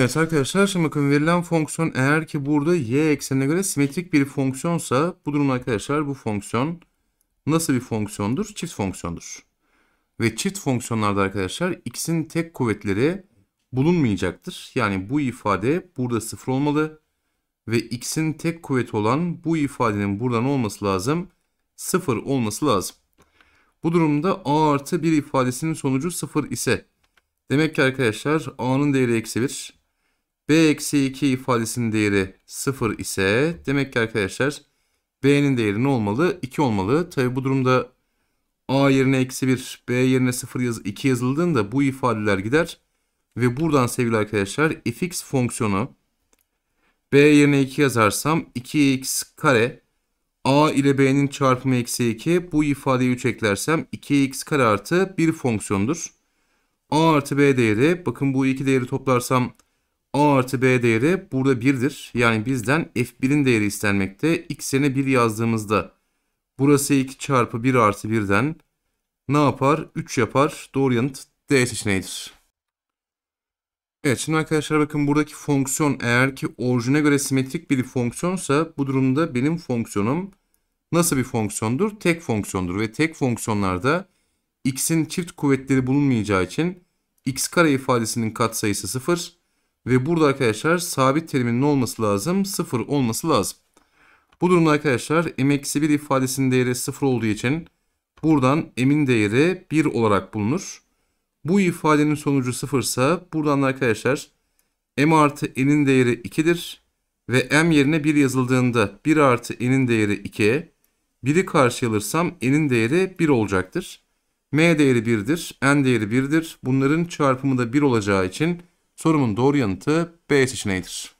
Evet arkadaşlar şimdi bakın verilen fonksiyon eğer ki burada y eksenine göre simetrik bir fonksiyonsa bu durumda arkadaşlar bu fonksiyon nasıl bir fonksiyondur? Çift fonksiyondur. Ve çift fonksiyonlarda arkadaşlar x'in tek kuvvetleri bulunmayacaktır. Yani bu ifade burada sıfır olmalı. Ve x'in tek kuvveti olan bu ifadenin buradan olması lazım. Sıfır olması lazım. Bu durumda a artı 1 ifadesinin sonucu sıfır ise demek ki arkadaşlar a'nın değeri eksi 1 B-2 ifadesinin değeri 0 ise demek ki arkadaşlar B'nin değeri ne olmalı? 2 olmalı. Tabi bu durumda A yerine eksi 1, B yerine 0 yaz 2 yazıldığında bu ifadeler gider. Ve buradan sevgili arkadaşlar fx fonksiyonu B yerine 2 yazarsam 2x kare A ile B'nin çarpımı eksi 2 bu ifadeyi 3 eklersem 2x kare artı 1 fonksiyondur. A artı B değeri bakın bu iki değeri toplarsam A artı B değeri burada 1'dir. Yani bizden F1'in değeri istenmekte. X yerine 1 yazdığımızda burası 2 çarpı 1 artı 1'den ne yapar? 3 yapar. Doğru yanıt D seçeneğidir. Evet şimdi arkadaşlar bakın buradaki fonksiyon eğer ki orijine göre simetrik bir fonksiyonsa bu durumda benim fonksiyonum nasıl bir fonksiyondur? Tek fonksiyondur ve tek fonksiyonlarda x'in çift kuvvetleri bulunmayacağı için x kare ifadesinin katsayısı 0, ve burada arkadaşlar sabit teriminin olması lazım? 0 olması lazım. Bu durumda arkadaşlar m-1 ifadesinin değeri 0 olduğu için buradan m'in değeri 1 olarak bulunur. Bu ifadenin sonucu 0 ise buradan arkadaşlar m artı n'in değeri 2'dir. Ve m yerine 1 yazıldığında 1 artı n'in değeri 2. 1'i karşıya alırsam n'in değeri 1 olacaktır. m değeri 1'dir, n değeri 1'dir. Bunların çarpımı da 1 olacağı için Sorumun doğru yanıtı B seçeneğidir.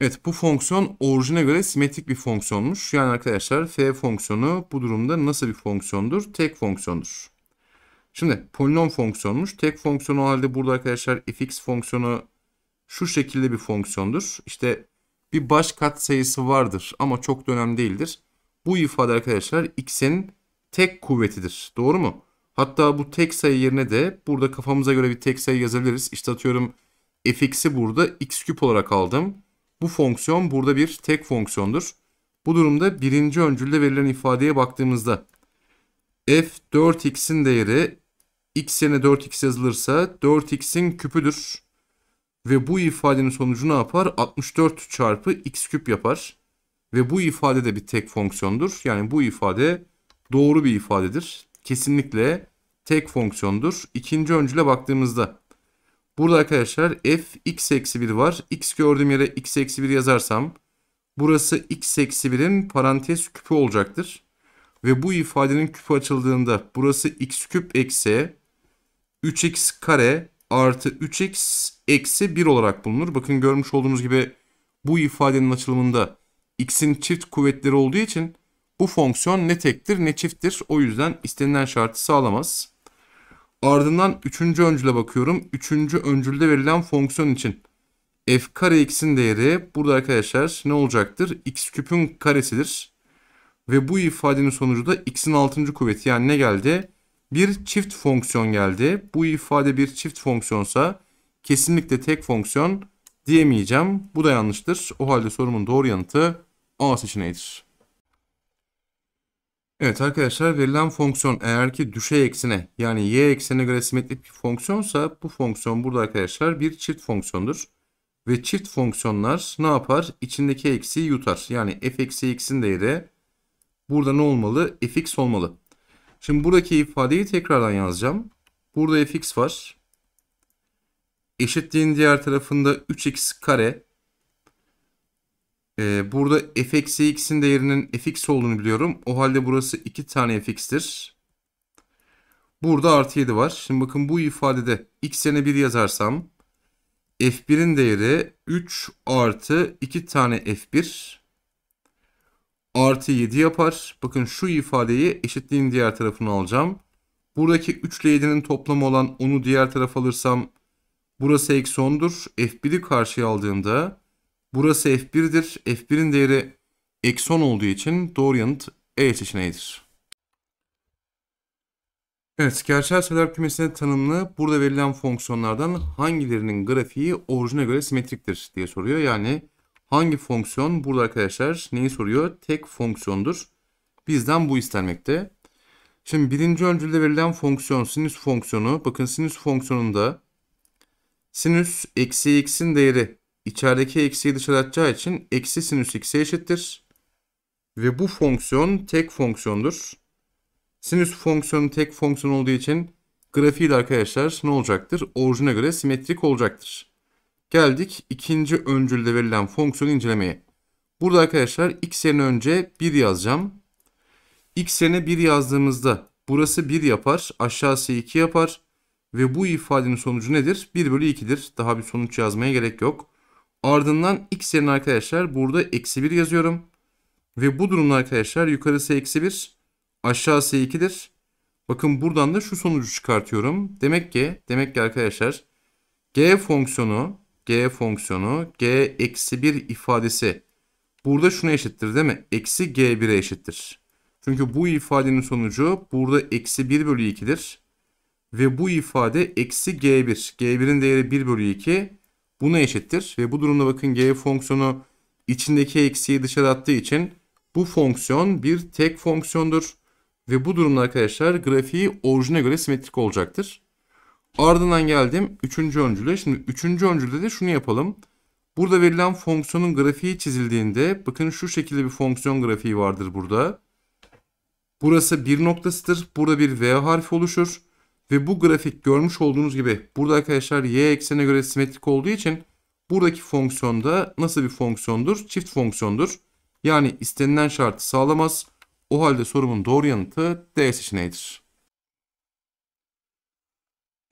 Evet bu fonksiyon orijine göre simetrik bir fonksiyonmuş. Yani arkadaşlar f fonksiyonu bu durumda nasıl bir fonksiyondur? Tek fonksiyondur. Şimdi polinom fonksiyonmuş. Tek fonksiyon o halde burada arkadaşlar fx fonksiyonu şu şekilde bir fonksiyondur. İşte bir baş kat sayısı vardır ama çok da önemli değildir. Bu ifade arkadaşlar x'in tek kuvvetidir. Doğru mu? Hatta bu tek sayı yerine de burada kafamıza göre bir tek sayı yazabiliriz. İşte atıyorum fx'i burada x küp olarak aldım. Bu fonksiyon burada bir tek fonksiyondur. Bu durumda birinci öncülde verilen ifadeye baktığımızda f 4x'in değeri x yerine 4x yazılırsa 4x'in küpüdür. Ve bu ifadenin sonucu ne yapar? 64 çarpı x küp yapar. Ve bu ifade de bir tek fonksiyondur. Yani bu ifade doğru bir ifadedir kesinlikle tek fonksiyondur. İkinci öncüle baktığımızda burada arkadaşlar f x eksi 1 var. x gördüğüm yere x eksi 1 yazarsam burası x eksi 1'in parantez küpü olacaktır. Ve bu ifadenin küpü açıldığında burası x küp eksi 3x kare artı 3x eksi 1 olarak bulunur. Bakın görmüş olduğunuz gibi bu ifadenin açılımında x'in çift kuvvetleri olduğu için bu fonksiyon ne tektir ne çifttir. O yüzden istenilen şartı sağlamaz. Ardından üçüncü öncüle bakıyorum. Üçüncü öncülde verilen fonksiyon için f kare x'in değeri burada arkadaşlar ne olacaktır? x küpün karesidir. Ve bu ifadenin sonucu da x'in altıncı kuvveti yani ne geldi? Bir çift fonksiyon geldi. Bu ifade bir çift fonksiyonsa kesinlikle tek fonksiyon diyemeyeceğim. Bu da yanlıştır. O halde sorumun doğru yanıtı A seçeneğidir. Evet arkadaşlar verilen fonksiyon eğer ki düşey eksene yani y eksenine göre simetrik bir fonksiyonsa bu fonksiyon burada arkadaşlar bir çift fonksiyondur. Ve çift fonksiyonlar ne yapar? İçindeki eksiği yutar. Yani f eksi x'in değeri burada ne olmalı? fx olmalı. Şimdi buradaki ifadeyi tekrardan yazacağım. Burada fx var. Eşitliğin diğer tarafında 3x kare e, burada f eksi x'in değerinin fx olduğunu biliyorum. O halde burası 2 tane fx'tir. Burada artı 7 var. Şimdi bakın bu ifadede x yerine 1 yazarsam f1'in değeri 3 artı 2 tane f1 artı 7 yapar. Bakın şu ifadeyi eşitliğin diğer tarafını alacağım. Buradaki 3 ile 7'nin toplamı olan onu diğer tarafa alırsam burası eksi 10'dur. F1'i karşıya aldığımda Burası F1'dir. F1'in değeri eksi 10 olduğu için doğru yanıt E seçeneğidir. Evet, gerçel sayılar kümesine tanımlı burada verilen fonksiyonlardan hangilerinin grafiği orijine göre simetriktir diye soruyor. Yani hangi fonksiyon burada arkadaşlar neyi soruyor? Tek fonksiyondur. Bizden bu istenmekte. Şimdi birinci öncülde verilen fonksiyon sinüs fonksiyonu. Bakın sinüs fonksiyonunda sinüs eksi x'in değeri içerideki eksiyi dışarı atacağı için eksi sinüs x'e eşittir. Ve bu fonksiyon tek fonksiyondur. Sinüs fonksiyonu tek fonksiyon olduğu için grafiği de arkadaşlar ne olacaktır? Orijine göre simetrik olacaktır. Geldik ikinci öncülde verilen fonksiyonu incelemeye. Burada arkadaşlar x yerine önce 1 yazacağım. x yerine 1 yazdığımızda burası 1 yapar, aşağısı 2 yapar. Ve bu ifadenin sonucu nedir? 1 bölü 2'dir. Daha bir sonuç yazmaya gerek yok. Ardından x yerine arkadaşlar burada eksi 1 yazıyorum. Ve bu durumda arkadaşlar yukarısı eksi 1 aşağısı 2'dir. Bakın buradan da şu sonucu çıkartıyorum. Demek ki demek ki arkadaşlar g fonksiyonu g fonksiyonu g eksi 1 ifadesi burada şuna eşittir değil mi? Eksi g1'e eşittir. Çünkü bu ifadenin sonucu burada eksi 1 bölü 2'dir. Ve bu ifade eksi g1. g1'in değeri 1 bölü 2 buna eşittir. Ve bu durumda bakın g fonksiyonu içindeki eksiği dışarı attığı için bu fonksiyon bir tek fonksiyondur. Ve bu durumda arkadaşlar grafiği orijine göre simetrik olacaktır. Ardından geldim 3. öncülüğe. Şimdi 3. öncülde de şunu yapalım. Burada verilen fonksiyonun grafiği çizildiğinde bakın şu şekilde bir fonksiyon grafiği vardır burada. Burası bir noktasıdır. Burada bir V harfi oluşur. Ve bu grafik görmüş olduğunuz gibi burada arkadaşlar y eksene göre simetrik olduğu için buradaki fonksiyonda nasıl bir fonksiyondur? Çift fonksiyondur. Yani istenilen şartı sağlamaz. O halde sorumun doğru yanıtı D seçeneğidir.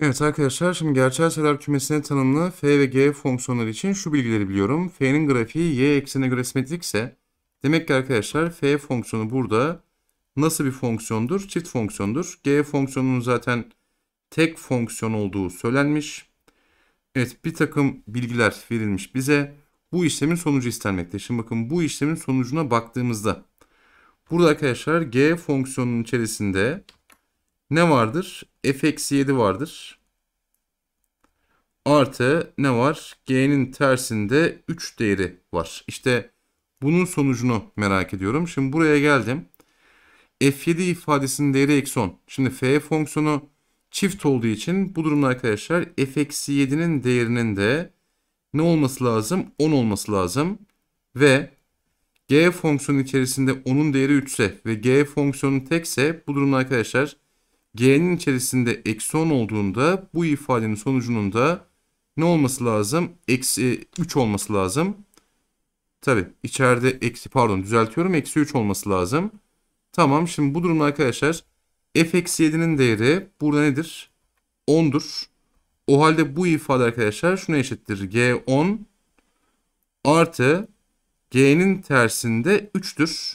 Evet arkadaşlar şimdi gerçel sayılar kümesine tanımlı f ve g fonksiyonları için şu bilgileri biliyorum. f'nin grafiği y eksene göre simetrik ise demek ki arkadaşlar f fonksiyonu burada nasıl bir fonksiyondur? Çift fonksiyondur. g fonksiyonunun zaten tek fonksiyon olduğu söylenmiş. Evet bir takım bilgiler verilmiş bize. Bu işlemin sonucu istenmekte. Şimdi bakın bu işlemin sonucuna baktığımızda burada arkadaşlar g fonksiyonunun içerisinde ne vardır? f-7 vardır. Artı ne var? G'nin tersinde 3 değeri var. İşte bunun sonucunu merak ediyorum. Şimdi buraya geldim. F7 ifadesinin değeri eksi 10. Şimdi f fonksiyonu çift olduğu için bu durumda arkadaşlar f eksi 7'nin değerinin de ne olması lazım? 10 olması lazım. Ve g fonksiyonun içerisinde 10'un değeri 3 ise ve g fonksiyonu tekse bu durumda arkadaşlar g'nin içerisinde eksi 10 olduğunda bu ifadenin sonucunun da ne olması lazım? Eksi 3 olması lazım. Tabi içeride eksi pardon düzeltiyorum eksi 3 olması lazım. Tamam şimdi bu durumda arkadaşlar f-7'nin değeri burada nedir? 10'dur. O halde bu ifade arkadaşlar şuna eşittir. g10 artı g'nin tersinde 3'tür.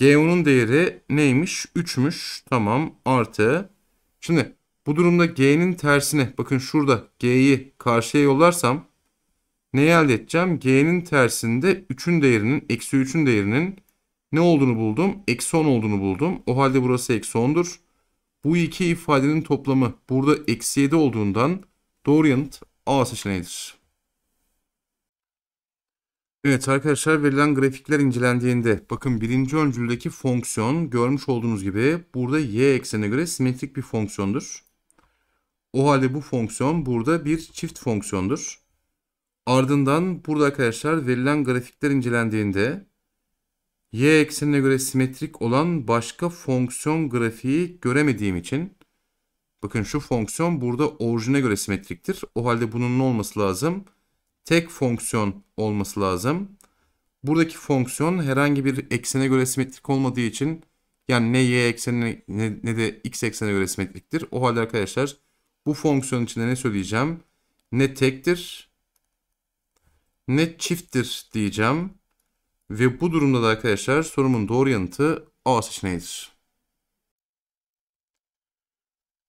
g10'un değeri neymiş? 3'müş. Tamam artı. Şimdi bu durumda g'nin tersine bakın şurada g'yi karşıya yollarsam neyi elde edeceğim? g'nin tersinde 3'ün değerinin eksi 3'ün değerinin ne olduğunu buldum? Eksi 10 olduğunu buldum. O halde burası eksi 10'dur. Bu iki ifadenin toplamı burada eksi 7 olduğundan doğru yanıt A seçeneğidir. Evet arkadaşlar verilen grafikler incelendiğinde bakın birinci öncüldeki fonksiyon görmüş olduğunuz gibi burada y eksenine göre simetrik bir fonksiyondur. O halde bu fonksiyon burada bir çift fonksiyondur. Ardından burada arkadaşlar verilen grafikler incelendiğinde y eksenine göre simetrik olan başka fonksiyon grafiği göremediğim için bakın şu fonksiyon burada orijine göre simetriktir. O halde bunun ne olması lazım? Tek fonksiyon olması lazım. Buradaki fonksiyon herhangi bir eksene göre simetrik olmadığı için yani ne y eksenine ne, ne de x eksenine göre simetriktir. O halde arkadaşlar bu fonksiyon içinde ne söyleyeceğim? Ne tektir ne çifttir diyeceğim. Ve bu durumda da arkadaşlar sorumun doğru yanıtı A seçeneğidir.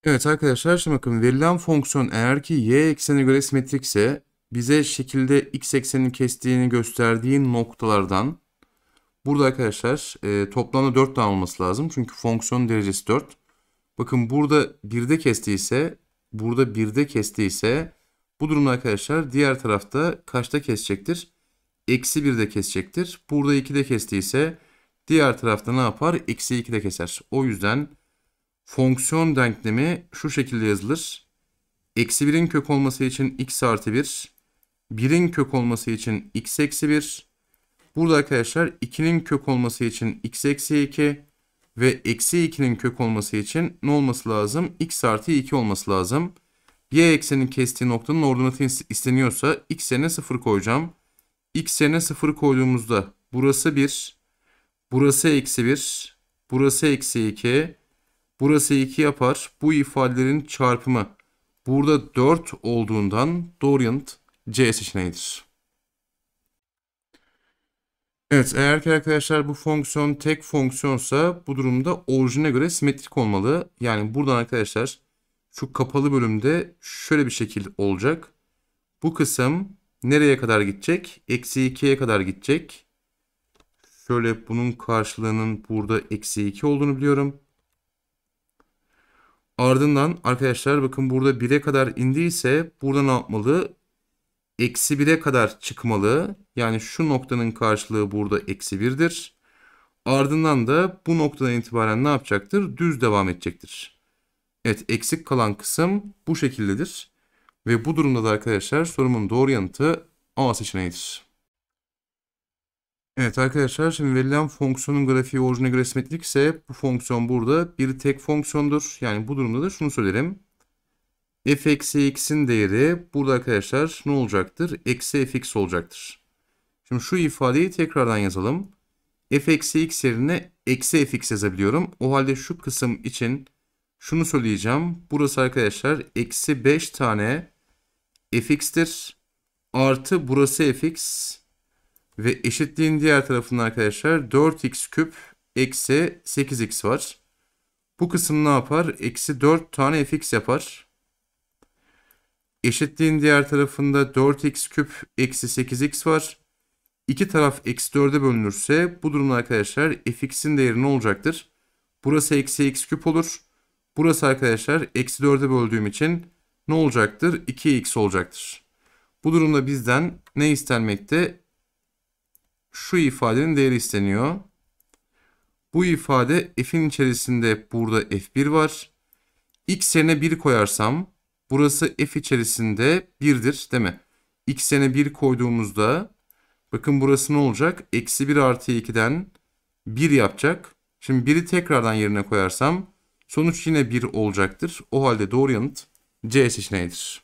Evet arkadaşlar şimdi bakın verilen fonksiyon eğer ki y eksenine göre simetrikse bize şekilde x eksenini kestiğini gösterdiği noktalardan burada arkadaşlar e, toplamda 4 tane olması lazım. Çünkü fonksiyon derecesi 4. Bakın burada 1'de kestiyse burada 1'de kestiyse bu durumda arkadaşlar diğer tarafta kaçta kesecektir? eksi 1 de kesecektir. Burada 2 de kestiyse diğer tarafta ne yapar? Eksi 2 de keser. O yüzden fonksiyon denklemi şu şekilde yazılır. Eksi 1'in kök olması için x artı 1. 1'in kök olması için x eksi 1. Burada arkadaşlar 2'nin kök olması için x eksi 2 ve eksi 2'nin kök olması için ne olması lazım? x artı 2 olması lazım. y eksenin kestiği noktanın ordinatı isteniyorsa x yerine 0 koyacağım x yerine 0 koyduğumuzda burası 1, burası eksi 1, burası eksi 2, burası 2 yapar. Bu ifadelerin çarpımı burada 4 olduğundan doğru yanıt C seçeneğidir. Evet eğer ki arkadaşlar bu fonksiyon tek fonksiyonsa bu durumda orijine göre simetrik olmalı. Yani buradan arkadaşlar şu kapalı bölümde şöyle bir şekil olacak. Bu kısım nereye kadar gidecek? Eksi 2'ye kadar gidecek. Şöyle bunun karşılığının burada eksi 2 olduğunu biliyorum. Ardından arkadaşlar bakın burada 1'e kadar indiyse burada ne yapmalı? Eksi 1'e kadar çıkmalı. Yani şu noktanın karşılığı burada eksi 1'dir. Ardından da bu noktadan itibaren ne yapacaktır? Düz devam edecektir. Evet eksik kalan kısım bu şekildedir. Ve bu durumda da arkadaşlar sorumun doğru yanıtı A seçeneğidir. Evet arkadaşlar şimdi verilen fonksiyonun grafiği orijine göre simetrik ise bu fonksiyon burada bir tek fonksiyondur. Yani bu durumda da şunu söylerim. f eksi x'in değeri burada arkadaşlar ne olacaktır? Eksi f x olacaktır. Şimdi şu ifadeyi tekrardan yazalım. f eksi x yerine eksi f fx yazabiliyorum. O halde şu kısım için şunu söyleyeceğim. Burası arkadaşlar eksi 5 tane fx'tir. Artı burası fx. Ve eşitliğin diğer tarafında arkadaşlar 4x küp eksi 8x var. Bu kısım ne yapar? Eksi 4 tane fx yapar. Eşitliğin diğer tarafında 4x küp eksi 8x var. İki taraf eksi 4'e bölünürse bu durumda arkadaşlar fx'in değeri ne olacaktır? Burası eksi x küp olur. Burası arkadaşlar eksi 4'e böldüğüm için ne olacaktır? 2x olacaktır. Bu durumda bizden ne istenmekte? Şu ifadenin değeri isteniyor. Bu ifade f'in içerisinde burada f1 var. x yerine 1 koyarsam burası f içerisinde 1'dir değil mi? x yerine 1 koyduğumuzda bakın burası ne olacak? Eksi 1 artı 2'den 1 yapacak. Şimdi 1'i tekrardan yerine koyarsam sonuç yine 1 olacaktır. O halde doğru yanıt Jesse Schneiders.